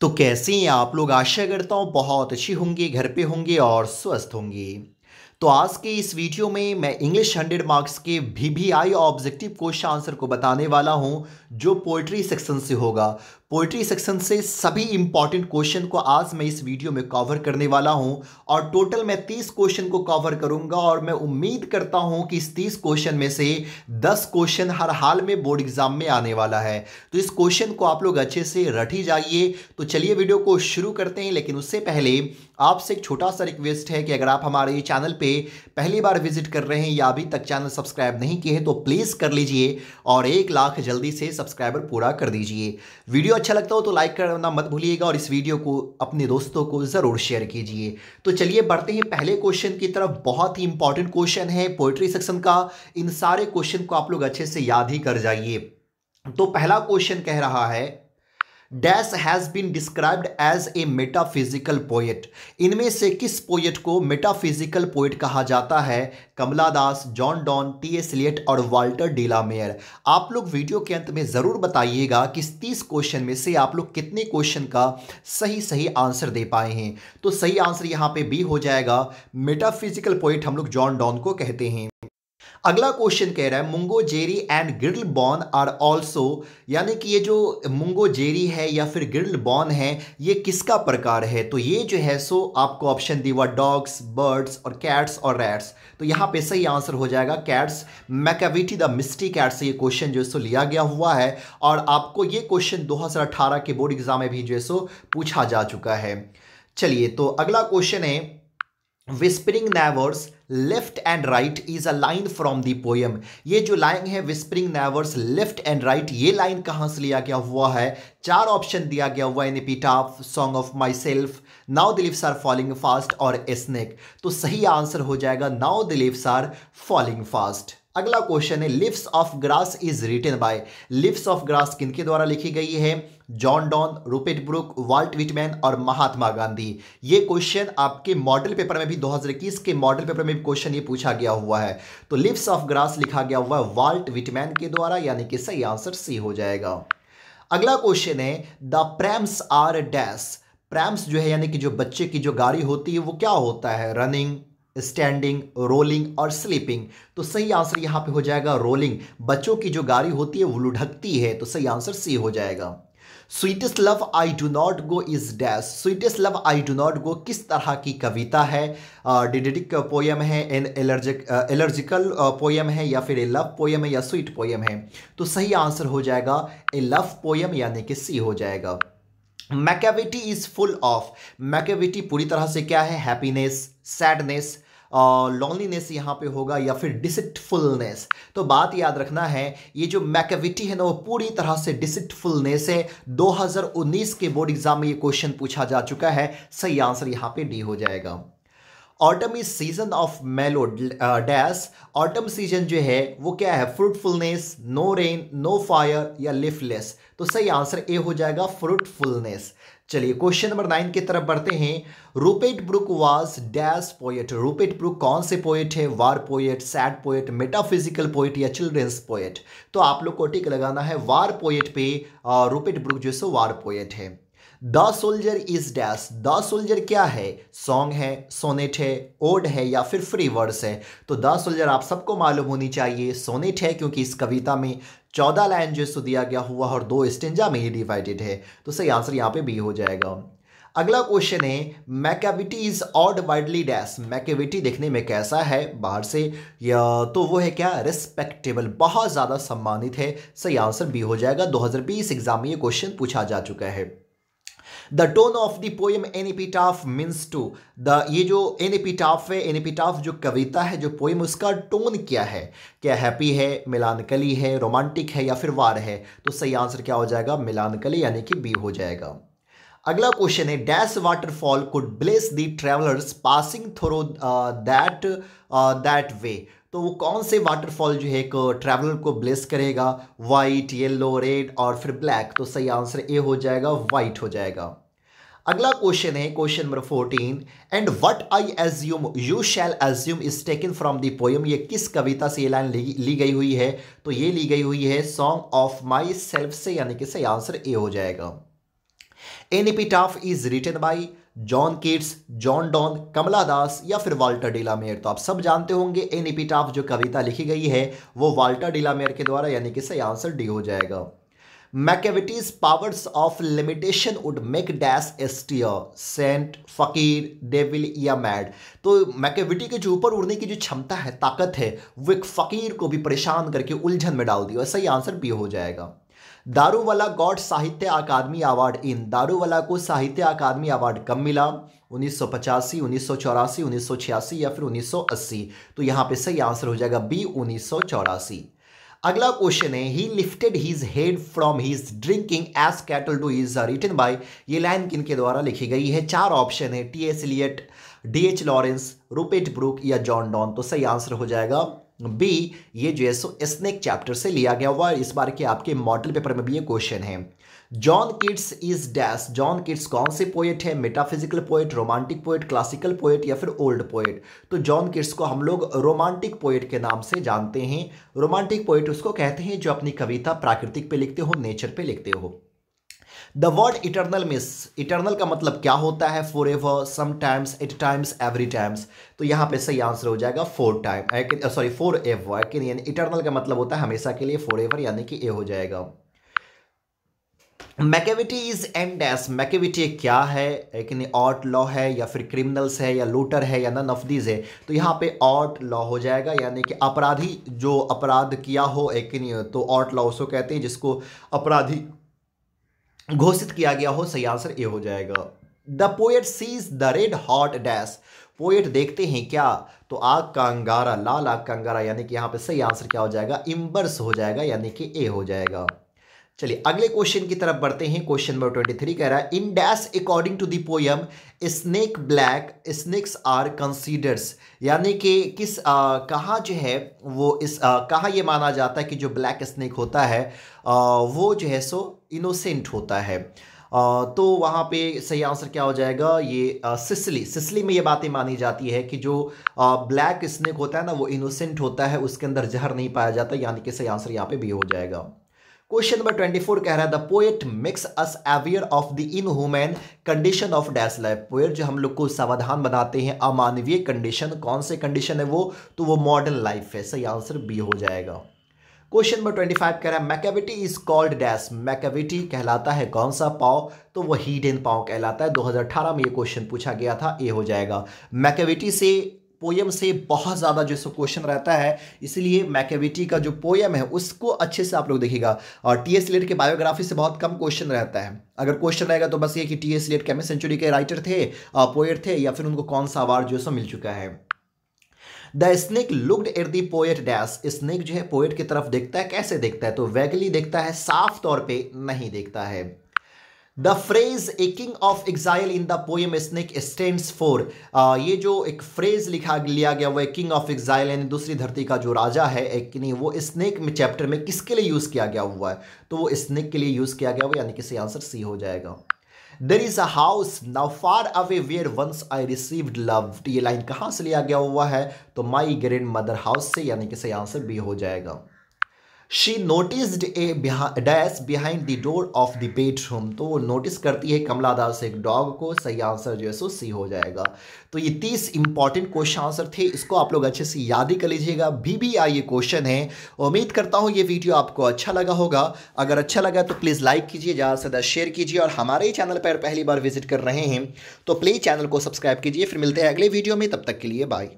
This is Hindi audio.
तो कैसे हैं आप लोग आशा करता हूँ बहुत अच्छी होंगी घर पे होंगे और स्वस्थ होंगी तो आज के इस वीडियो में मैं इंग्लिश हंड्रेड मार्क्स के V V I objective question answer को बताने वाला हूं जो पोइट्री सेक्शन से होगा पोइट्री सेक्शन से सभी इंपॉर्टेंट क्वेश्चन को आज मैं इस वीडियो में कवर करने वाला हूं और टोटल मैं तीस क्वेश्चन को कवर करूंगा और मैं उम्मीद करता हूं कि इस तीस क्वेश्चन में से दस क्वेश्चन हर हाल में बोर्ड एग्जाम में आने वाला है तो इस क्वेश्चन को आप लोग अच्छे से रट ही जाइए तो चलिए वीडियो को शुरू करते हैं लेकिन उससे पहले आपसे एक छोटा सा रिक्वेस्ट है कि अगर आप हमारे चैनल पर पे पहली बार विजिट कर रहे हैं या अभी तक चैनल सब्सक्राइब नहीं किए हैं तो प्लीज़ कर लीजिए और एक लाख जल्दी से सब्सक्राइबर पूरा कर दीजिए वीडियो अच्छा लगता हो तो लाइक करना मत भूलिएगा और इस वीडियो को अपने दोस्तों को ज़रूर शेयर कीजिए तो चलिए बढ़ते हैं पहले क्वेश्चन की तरफ बहुत ही इंपॉर्टेंट क्वेश्चन है पोइट्री सेक्शन का इन सारे क्वेश्चन को आप लोग अच्छे से याद ही कर जाइए तो पहला क्वेश्चन कह रहा है dash has been described as a metaphysical poet इनमें से किस पोएट को मेटाफिजिकल पोएट कहा जाता है Kamala Das John Donne T S Eliot और वाल्टर डीला मेयर आप लोग वीडियो के अंत में ज़रूर बताइएगा कि इस तीस क्वेश्चन में से आप लोग कितने क्वेश्चन का सही सही आंसर दे पाए हैं तो सही आंसर यहाँ पे बी हो जाएगा मेटाफिजिकल पोएट हम लोग जॉन डॉन को कहते हैं अगला क्वेश्चन कह रहा है मुंगो जेरी एंड गिर्ल बॉन आर ऑल्सो यानी कि ये जो मुंगो जेरी है या फिर गिर्ल बॉन है ये किसका प्रकार है तो ये जो है सो आपको ऑप्शन दी हुआ डॉग्स बर्ड्स और कैट्स और रैट्स तो यहाँ पे सही आंसर हो जाएगा cats Macavity the mystery cat से ये क्वेश्चन जो है सो लिया गया हुआ है और आपको ये क्वेश्चन दो के बोर्ड एग्जाम में भी जो है सो पूछा जा चुका है चलिए तो अगला क्वेश्चन है whispering nevers left and right is a line from the poem ये जो लाइन है whispering nevers left and right ये लाइन कहाँ से लिया गया हुआ है चार ऑप्शन दिया गया हुआ in epitaph song of myself now the leaves are falling fast और स्नेक तो सही आंसर हो जाएगा now the leaves are falling fast अगला क्वेश्चन है leaves of grass is written by leaves of grass किनके द्वारा लिखी गई है John Donne Rupert Brooke Walt Whitman और महात्मा गांधी ये क्वेश्चन आपके मॉडल पेपर में भी 2021 के मॉडल पेपर में भी क्वेश्चन ये पूछा गया हुआ है तो लिप्स ऑफ ग्रास लिखा गया हुआ है वाल्ट विटमैन के द्वारा यानी कि सही आंसर सी हो जाएगा अगला क्वेश्चन है the prams are dash prams जो है यानी कि जो बच्चे की जो गाड़ी होती है वो क्या होता है रनिंग स्टैंडिंग रोलिंग और स्लीपिंग तो सही आंसर यहां पे हो जाएगा रोलिंग बच्चों की जो गाड़ी होती है वो लुढ़कती है तो सही आंसर सी हो जाएगा sweetest love I do not go is dash sweetest love I do not go किस तरह की कविता है डिडेटिक पोयम है एन एलर्जिक एलर्जिकल पोयम है या फिर ए लव पोयम है या स्वीट पोयम है तो सही आंसर हो जाएगा ए लव पोयम यानी कि सी हो जाएगा Macavity is full of Macavity पूरी तरह से क्या है हैप्पीनेस सैडनेस लॉन्लीनेस यहाँ पे होगा या फिर डिसिटफुलनेस तो बात याद रखना है ये जो मैकेविटी है ना वो पूरी तरह से डिसिटफुलनेस है 2019 के बोर्ड एग्जाम में ये क्वेश्चन पूछा जा चुका है सही आंसर यहाँ पे डी हो जाएगा autumn is season of mellow dash autumn season जो है वो क्या है fruitfulness no rain no fire या लिफलेस तो सही आंसर ए हो जाएगा फ्रूटफुलनेस चलिए क्वेश्चन नंबर नाइन की तरफ बढ़ते हैं Rupert Brooke was dash poet Rupert Brooke कौन से पोएट है war poet sad poet metaphysical poet या चिल्ड्रंस पोएट तो आप लोग को टिक लगाना है वार पोएट पे रूपेट uh, ब्रुक जो है सो वार पोएट है the soldier is dash the soldier क्या है सॉन्ग है सोनेट है ओड है या फिर फ्री वर्ड्स है तो द सोल्जर आप सबको मालूम होनी चाहिए सोनेट है क्योंकि इस कविता में चौदह लाइन जो इसको दिया गया हुआ और दो स्टेंजा में ही डिवाइडेड है तो सही आंसर यहाँ पे भी हो जाएगा अगला क्वेश्चन है Macavity is odd widely dash Macavity देखने में कैसा है बाहर से या तो वो है क्या रिस्पेक्टेबल बहुत ज़्यादा सम्मानित है सही आंसर बी हो जाएगा 2020 एग्जाम में ये क्वेश्चन पूछा जा चुका है the tone of the poem an epitaph means to the ये जो एन एपिटाफ है एन एपिटाफ जो कविता है जो पोएम उसका टोन क्या है क्या हैप्पी है मिलानकली है रोमांटिक है या फिर वार है तो सही आंसर क्या हो जाएगा मिलानकली यानी कि बी हो जाएगा अगला क्वेश्चन है dash waterfall could bless the travellers passing through that that way तो वो कौन से वाटरफॉल जो है एक ट्रैवलर को ब्लेस करेगा वाइट येलो रेड और फिर ब्लैक तो सही आंसर ए हो जाएगा वाइट हो जाएगा अगला क्वेश्चन है question number fourteen and what I assume you shall assume is taken from the poem ये किस कविता से ये लाइन ली, गई हुई है तो ये ली गई हुई है सॉन्ग ऑफ माई सेल्फ से यानी कि सही आंसर ए हो जाएगा an epitaph is written by John Keats John Donne Kamala Das या फिर वाल्टर डीला मेयर तो आप सब जानते होंगे इन इपिटाफ जो कविता लिखी गई है वो वाल्टर डीला मेयर के द्वारा यानी कि सही आंसर डी हो जाएगा Macavity's powers of limitation would make dash a stare saint fakir devil या मैड तो मैकेविटी के जो ऊपर उड़ने की जो क्षमता है ताकत है वो एक फकीर को भी परेशान करके उलझन में डाल दी और सही आंसर बी हो जाएगा दारूवाला गॉड साहित्य अकादमी अवार्ड इन दारूवाला को साहित्य अकादमी अवार्ड कब मिला 1985, 1984, 1986 या फिर 1980 तो यहाँ पे सही आंसर हो जाएगा बी उन्नीस अगला क्वेश्चन है he lifted his head from his drinking as cattle do is written by ये लाइन किन के द्वारा लिखी गई है चार ऑप्शन है T S Eliot D H Lawrence Rupert Brooke या जॉन डॉन तो सही आंसर हो जाएगा बी ये जो है सो स्नेक चैप्टर से लिया गया हुआ इस बार के आपके मॉडल पेपर में भी ये क्वेश्चन है John Keats is dash John Keats कौन से पोएट है metaphysical poet romantic poet classical poet या फिर ओल्ड पोएट तो जॉन किड्स को हम लोग रोमांटिक पोएट के नाम से जानते हैं रोमांटिक पोएट उसको कहते हैं जो अपनी कविता प्राकृतिक पे लिखते हो नेचर पे लिखते हो the word eternal means eternal का मतलब क्या होता है forever sometimes at times every times तो यहाँ पे सही आंसर हो जाएगा for time sorry forever यानी इटरनल का मतलब होता है हमेशा के लिए फोर एवर यानी कि ए हो जाएगा मैकेविटी इज एंड मैकेविटी क्या है लेकिन ऑट लॉ है या फिर क्रिमिनल्स है या लूटर है या ना नफदीज है तो यहाँ पे ऑट लॉ हो जाएगा यानी कि अपराधी जो अपराध किया हो एक तो ऑट लॉ उसको कहते हैं जिसको अपराधी घोषित किया गया हो सही आंसर ए हो जाएगा the poet sees the red hot dash poet देखते हैं क्या तो आग का अंगारा लाल आग का अंगारा यानी कि यहाँ पे सही आंसर क्या हो जाएगा इम्बर्स हो जाएगा यानी कि ए हो जाएगा चलिए अगले क्वेश्चन की तरफ बढ़ते हैं क्वेश्चन नंबर ट्वेंटी थ्री कह रहा है in dash according to the poem snake black snakes are considers यानी कि किस कहाँ जो है वो इस कहाँ ये माना जाता है कि जो ब्लैक स्नेक होता है आ, वो जो है सो इनोसेंट होता है तो वहाँ पे सही आंसर क्या हो जाएगा ये सिसली सिसली में ये बातें मानी जाती है कि जो ब्लैक स्नेक होता है ना वो इनोसेंट होता है उसके अंदर जहर नहीं पाया जाता यानी कि सही आंसर यहाँ पे भी हो जाएगा क्वेश्चन नंबर ट्वेंटी फोर कह रहा है the poet makes us aware of the inhuman condition of dash life poet जो हम लोग को सावधान बनाते हैं अमानवीय कंडीशन कौन से कंडीशन है वो तो वो मॉडर्न लाइफ है सही आंसर बी हो जाएगा क्वेश्चन नंबर ट्वेंटी फाइव कह रहा है Macavity is called dash Macavity कहलाता है कौन सा पाव तो वह हीडन पाव कहलाता है 2018 में ये क्वेश्चन पूछा गया था ये हो जाएगा मैकेविटी से पोयम से बहुत ज़्यादा जो सो क्वेश्चन रहता है इसलिए मैकेविटी का जो पोयम है उसको अच्छे से आप लोग देखिएगा और टी एस लेट के बायोग्राफी से बहुत कम क्वेश्चन रहता है अगर क्वेश्चन रहेगा तो बस ये कि टी एस लेट कैमे सेंचुरी के राइटर थे पोएट थे या फिर उनको कौन सा अवार्ड जो सो मिल चुका है the snake looked at the poet dash snake जो है पोएट की तरफ देखता है कैसे देखता है तो वैगली देखता है साफ तौर पे नहीं देखता है the phrase a king of exile in the poem snake stand for ये जो एक फ्रेज लिखा लिया गया वो किंग ऑफ एग्जाइल यानी दूसरी धरती का जो राजा है एक नहीं वो स्नेक में चैप्टर में किसके लिए यूज़ किया गया हुआ है तो वो स्नेक के लिए यूज़ किया गया हुआ यानी कि आंसर सी हो जाएगा there is a house now far away where once I received love ये लाइन कहाँ से लिया गया हुआ है तो माई ग्रैंड मदर हाउस से यानी कि सही आंसर बी हो जाएगा she noticed a dash behind the door of the bedroom. तो वो नोटिस करती है कमला दास एक डॉग को सही आंसर जो है सो सी हो जाएगा तो ये तीस इंपॉर्टेंट क्वेश्चन आंसर थे इसको आप लोग अच्छे से याद ही कर लीजिएगा भी भी आई ये क्वेश्चन है उम्मीद करता हूँ ये वीडियो आपको अच्छा लगा होगा अगर अच्छा लगा तो प्लीज़ लाइक कीजिए ज़्यादा से ज़्यादा शेयर कीजिए और हमारे चैनल पर पहली बार विजिट कर रहे हैं तो प्लीज़ चैनल को सब्सक्राइब कीजिए फिर मिलते हैं अगले वीडियो में तब तक के लिए बाय